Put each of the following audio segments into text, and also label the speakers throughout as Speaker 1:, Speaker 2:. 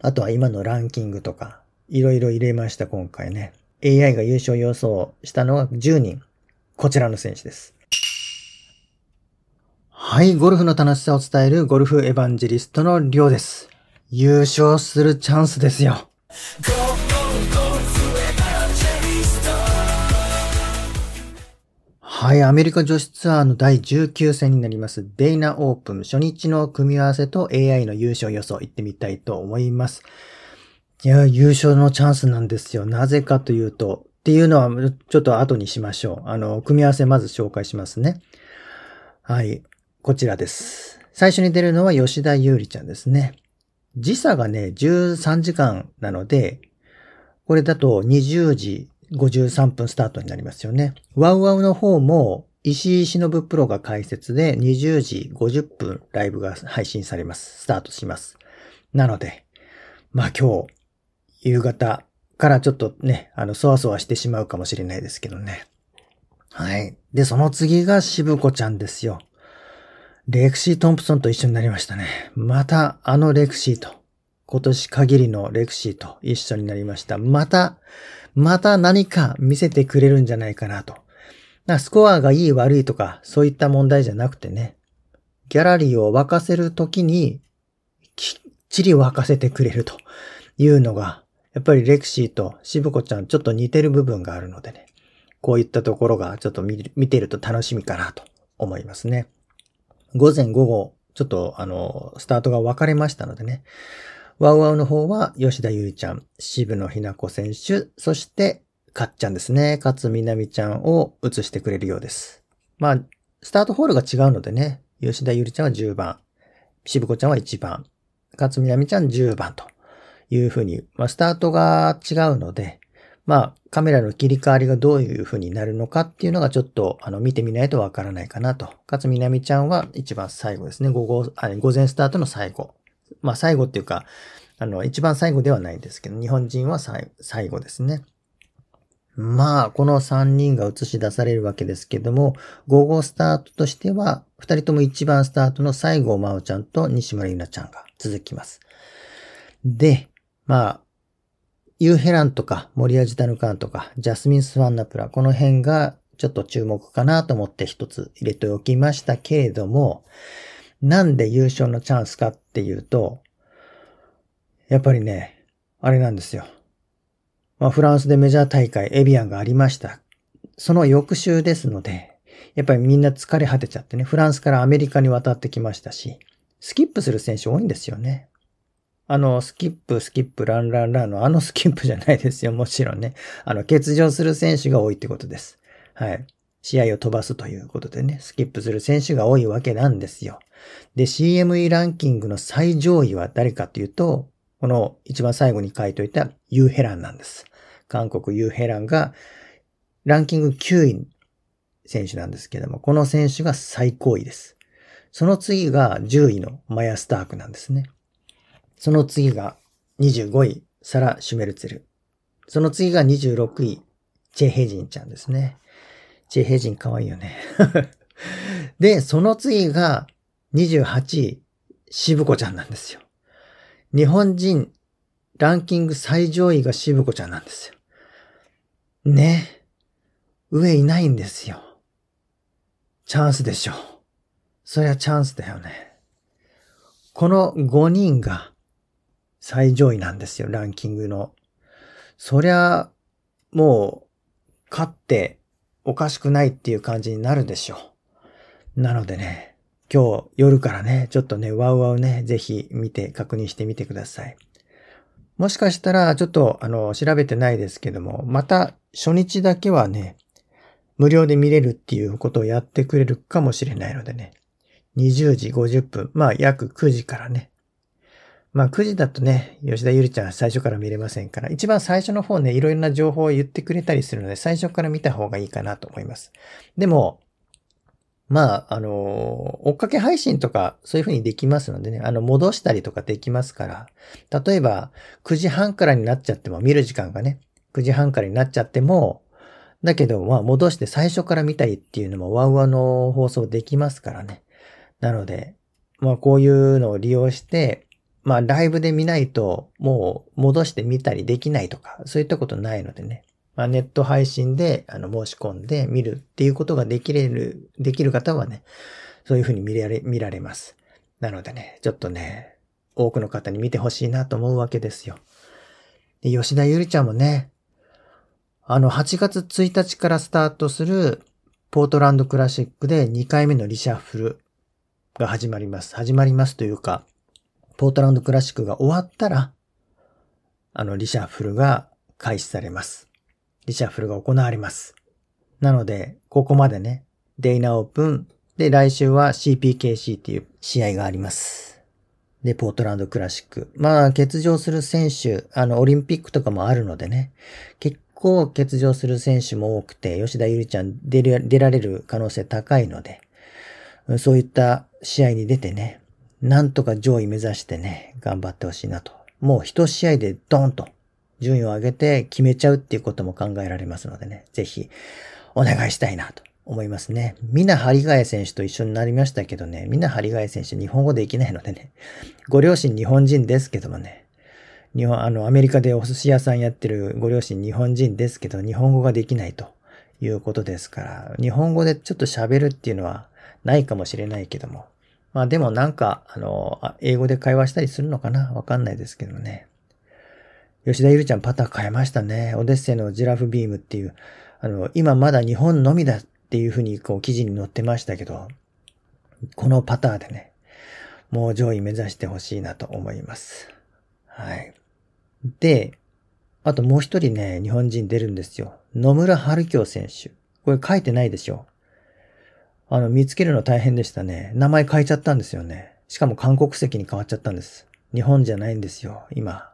Speaker 1: あとは今のランキングとか、いろいろ入れました、今回ね。AI が優勝予想したのは10人。こちらの選手です。はい、ゴルフの楽しさを伝えるゴルフエヴァンジェリストのりょうです。優勝するチャンスですよ。はい、アメリカ女子ツアーの第19戦になります、デイナオープン初日の組み合わせと AI の優勝予想行ってみたいと思います。いや、優勝のチャンスなんですよ。なぜかというと、っていうのはちょっと後にしましょう。あの、組み合わせまず紹介しますね。はい、こちらです。最初に出るのは吉田優里ちゃんですね。時差がね、13時間なので、これだと20時53分スタートになりますよね。ワウワウの方も、石井忍プロが解説で20時50分ライブが配信されます。スタートします。なので、まあ今日、夕方からちょっとね、あの、そわそわしてしまうかもしれないですけどね。はい。で、その次が渋子ちゃんですよ。レクシー・トンプソンと一緒になりましたね。また、あのレクシーと、今年限りのレクシーと一緒になりました。また、また何か見せてくれるんじゃないかなと。なスコアがいい悪いとか、そういった問題じゃなくてね、ギャラリーを沸かせるときに、きっちり沸かせてくれるというのが、やっぱりレクシーとしぶこちゃんちょっと似てる部分があるのでね、こういったところがちょっと見てると楽しみかなと思いますね。午前午後、ちょっとあの、スタートが分かれましたのでね、ワウワウの方は吉田優ちゃん、渋野ひな子選手、そしてかっちゃんですね、勝みなみちゃんを映してくれるようです。まあ、スタートホールが違うのでね、吉田ゆりちゃんは10番、渋子ちゃんは1番、勝みなみちゃん10番というふうに、まあ、スタートが違うので、まあ、カメラの切り替わりがどういうふうになるのかっていうのがちょっと、あの、見てみないとわからないかなと。勝みなみちゃんは一番最後ですね、午後、あ午前スタートの最後。まあ最後っていうか、あの、一番最後ではないですけど、日本人は最後ですね。まあ、この3人が映し出されるわけですけども、5号スタートとしては、2人とも1番スタートの西郷真央ちゃんと西村ゆなちゃんが続きます。で、まあ、ユーヘランとか、モリアジタルカンとか、ジャスミン・スワンナプラ、この辺がちょっと注目かなと思って一つ入れておきましたけれども、なんで優勝のチャンスかっていうと、やっぱりね、あれなんですよ。まあ、フランスでメジャー大会エビアンがありました。その翌週ですので、やっぱりみんな疲れ果てちゃってね、フランスからアメリカに渡ってきましたし、スキップする選手多いんですよね。あの、スキップ、スキップ、ランランランのあのスキップじゃないですよ、もちろんね。あの、欠場する選手が多いってことです。はい。試合を飛ばすということでね、スキップする選手が多いわけなんですよ。で、CME ランキングの最上位は誰かというと、この一番最後に書いといたユーヘランなんです。韓国ユーヘランがランキング9位選手なんですけども、この選手が最高位です。その次が10位のマヤ・スタークなんですね。その次が25位、サラ・シュメルツェル。その次が26位、チェ・ヘジンちゃんですね。地ェヘジン可愛いよね で、その次が28位、渋子ちゃんなんですよ。日本人ランキング最上位が渋子ちゃんなんですよ。ね。上いないんですよ。チャンスでしょ。そりゃチャンスだよね。この5人が最上位なんですよ、ランキングの。そりゃ、もう、勝っておかしくないっていう感じになるでしょう。なのでね、今日夜からね、ちょっとね、ワウワウね、ぜひ見て確認してみてください。もしかしたら、ちょっと、あの、調べてないですけども、また初日だけはね、無料で見れるっていうことをやってくれるかもしれないのでね、20時50分、まあ約9時からね、まあ9時だとね、吉田ゆりちゃん最初から見れませんから、一番最初の方ね、いろいろな情報を言ってくれたりするので、最初から見た方がいいかなと思います。でも、まあ、あの、追っかけ配信とか、そういう風にできますのでね、あの、戻したりとかできますから、例えば、9時半からになっちゃっても、見る時間がね、9時半からになっちゃっても、だけど、まあ、戻して最初から見たいっていうのも、ワウワの放送できますからね。なので、まあ、こういうのを利用して、まあライブで見ないともう戻して見たりできないとか、そういったことないのでね。まあ、ネット配信であの申し込んで見るっていうことができれる、できる方はね、そういうふうに見られ、見られます。なのでね、ちょっとね、多くの方に見てほしいなと思うわけですよ。で、吉田ゆりちゃんもね、あの、8月1日からスタートするポートランドクラシックで2回目のリシャッフルが始まります。始まりますというか、ポートランドクラシックが終わったら、あの、リシャッフルが開始されます。リシャッフルが行われます。なので、ここまでね、デイナオープン。で、来週は CPKC っていう試合があります。で、ポートランドクラシック。まあ、欠場する選手、あの、オリンピックとかもあるのでね、結構欠場する選手も多くて、吉田ゆりちゃん出られる可能性高いので、そういった試合に出てね、なんとか上位目指してね、頑張ってほしいなと。もう一試合でドーンと順位を上げて決めちゃうっていうことも考えられますのでね、ぜひお願いしたいなと思いますね。みな張替選手と一緒になりましたけどね、みな張替選手日本語できないのでね、ご両親日本人ですけどもね、日本、あの、アメリカでお寿司屋さんやってるご両親日本人ですけど、日本語ができないということですから、日本語でちょっと喋るっていうのはないかもしれないけども、まあでもなんか、あの、英語で会話したりするのかなわかんないですけどね。吉田ゆるちゃんパター変えましたね。オデッセイのジラフビームっていう、あの、今まだ日本のみだっていうふうにこう記事に載ってましたけど、このパターでね、もう上位目指してほしいなと思います。はい。で、あともう一人ね、日本人出るんですよ。野村春京選手。これ書いてないでしょ。あの、見つけるの大変でしたね。名前変えちゃったんですよね。しかも韓国籍に変わっちゃったんです。日本じゃないんですよ、今。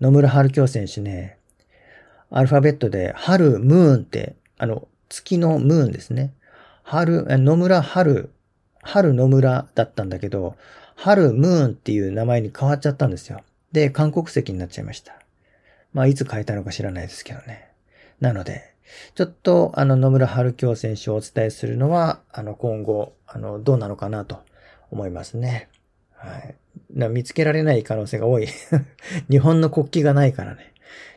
Speaker 1: 野村春京選手ね、アルファベットで、春、ムーンって、あの、月のムーンですね。春、野村春、春野村だったんだけど、春ムーンっていう名前に変わっちゃったんですよ。で、韓国籍になっちゃいました。まあ、いつ変えたのか知らないですけどね。なので、ちょっと、あの、野村春京選手をお伝えするのは、あの、今後、あの、どうなのかなと思いますね。はい。見つけられない可能性が多い 日本の国旗がないからね。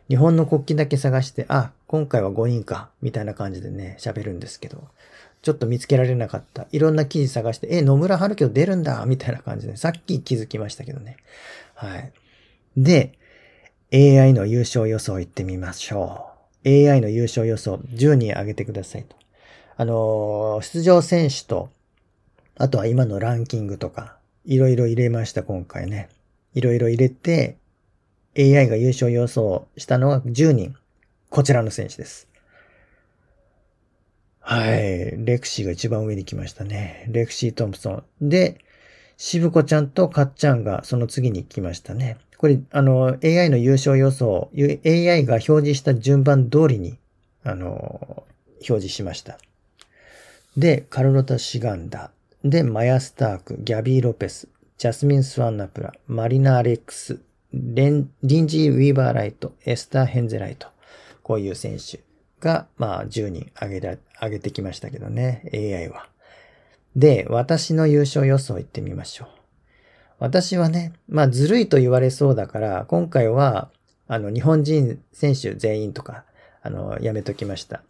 Speaker 1: 日本の国旗だけ探して、あ、今回は5人か、みたいな感じでね、喋るんですけど、ちょっと見つけられなかった。いろんな記事探して、え、野村春樹出るんだ、みたいな感じで、さっき気づきましたけどね。はい。で、AI の優勝予想行ってみましょう。AI の優勝予想10人挙げてくださいと。あの、出場選手と、あとは今のランキングとか、いろいろ入れました、今回ね。いろいろ入れて、AI が優勝予想したのは10人。こちらの選手です。はい。レクシーが一番上に来ましたね。レクシー・トンプソン。で、しぶこちゃんとかっちゃんがその次に来ましたね。これ、あの、AI の優勝予想、AI が表示した順番通りに、あの、表示しました。で、カルロタ・シガンダ。で、マヤ・スターク、ギャビー・ロペス、ジャスミン・スワンナプラ、マリナ・アレックス、レンリンジー・ウィーバー・ライト、エスター・ヘンゼライト。こういう選手が、まあ、10人挙げ挙げてきましたけどね、AI は。で、私の優勝予想行ってみましょう。私はね、まあずるいと言われそうだから、今回は、あの、日本人選手全員とか、あの、やめときました。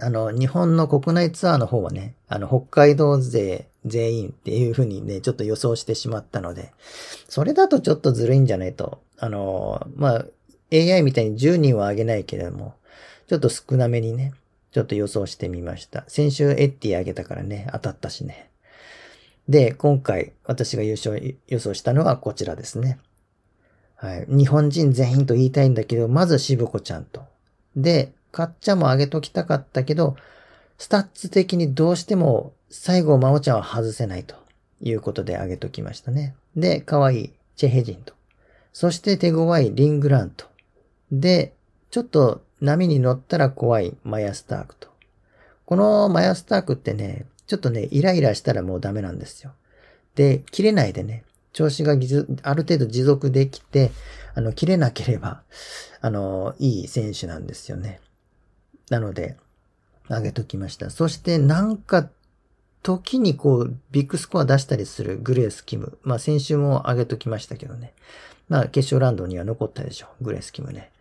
Speaker 1: あの、日本の国内ツアーの方はね、あの、北海道勢全員っていう風にね、ちょっと予想してしまったので、それだとちょっとずるいんじゃないと。あの、まあ、AI みたいに10人はあげないけれども、ちょっと少なめにね、ちょっと予想してみました。先週エッティあげたからね、当たったしね。で、今回私が優勝予想したのはこちらですね。はい。日本人全員と言いたいんだけど、まずしぶこちゃんと。で、かっちゃんも上げときたかったけど、スタッツ的にどうしても最後、まおちゃんは外せないということで上げときましたね。で、かわいいチェヘジンと。そして手強いリングランと。で、ちょっと波に乗ったら怖いマヤスタークと。このマヤスタークってね、ちょっとね、イライラしたらもうダメなんですよ。で、切れないでね、調子がある程度持続できて、あの、切れなければ、あの、いい選手なんですよね。なので、上げときました。そして、なんか、時にこう、ビッグスコア出したりするグレース・キム。まあ、先週も上げときましたけどね。まあ、決勝ラウンドには残ったでしょう。グレース・キムね。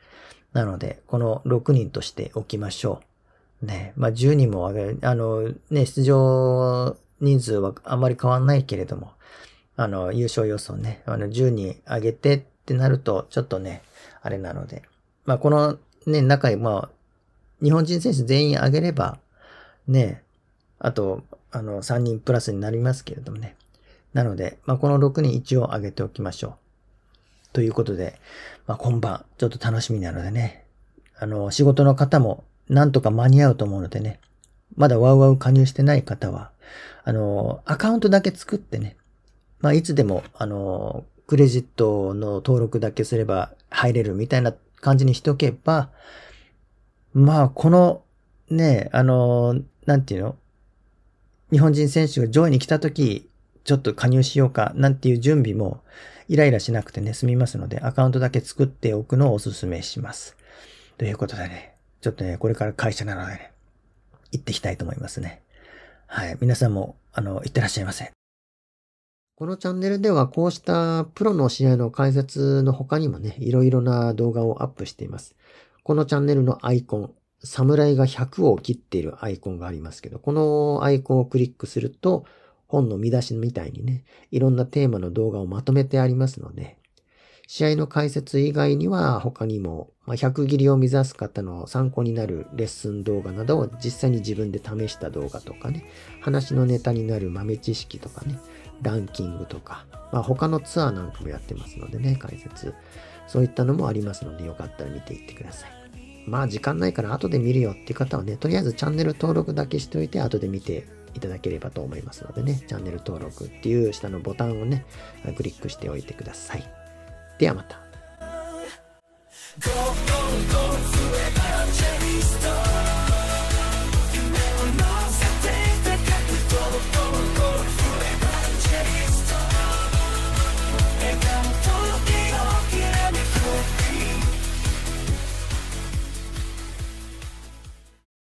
Speaker 1: なので、この6人としておきましょう。ね、まあ10人もあの、ね、出場人数はあまり変わんないけれども、あの、優勝予想ね、あの、10人上げてってなると、ちょっとね、あれなので、まあこのね、中に、まあ、日本人選手全員上げれば、ね、あと、あの、3人プラスになりますけれどもね。なので、まあ、この6人一応上げておきましょう。ということで、まあ、今晩、ちょっと楽しみなのでね。あの、仕事の方もなんとか間に合うと思うのでね、まだワウワウ加入してない方は、あの、アカウントだけ作ってね、まあ、いつでも、あの、クレジットの登録だけすれば入れるみたいな感じにしとけば、まあ、この、ね、あの、なんていうの日本人選手が上位に来た時、ちょっと加入しようかなんていう準備もイライラしなくてね、済みますので、アカウントだけ作っておくのをお勧めします。ということでね、ちょっとね、これから会社なのでね、行ってきたいと思いますね。はい。皆さんも、あの、行ってらっしゃいませ。このチャンネルではこうしたプロの試合の解説の他にもね、いろいろな動画をアップしています。このチャンネルのアイコン、侍が100を切っているアイコンがありますけど、このアイコンをクリックすると、本の見出しみたいにね、いろんなテーマの動画をまとめてありますので、試合の解説以外には他にも、まあ、100切りを目指す方の参考になるレッスン動画などを実際に自分で試した動画とかね、話のネタになる豆知識とかね、ランキングとか、まあ、他のツアーなんかもやってますのでね、解説。そういったのもありますので、よかったら見ていってください。まあ時間ないから後で見るよっていう方はね、とりあえずチャンネル登録だけしておいて後で見ていただければと思いますのでね、チャンネル登録っていう下のボタンをね、クリックしておいてください。ではまた。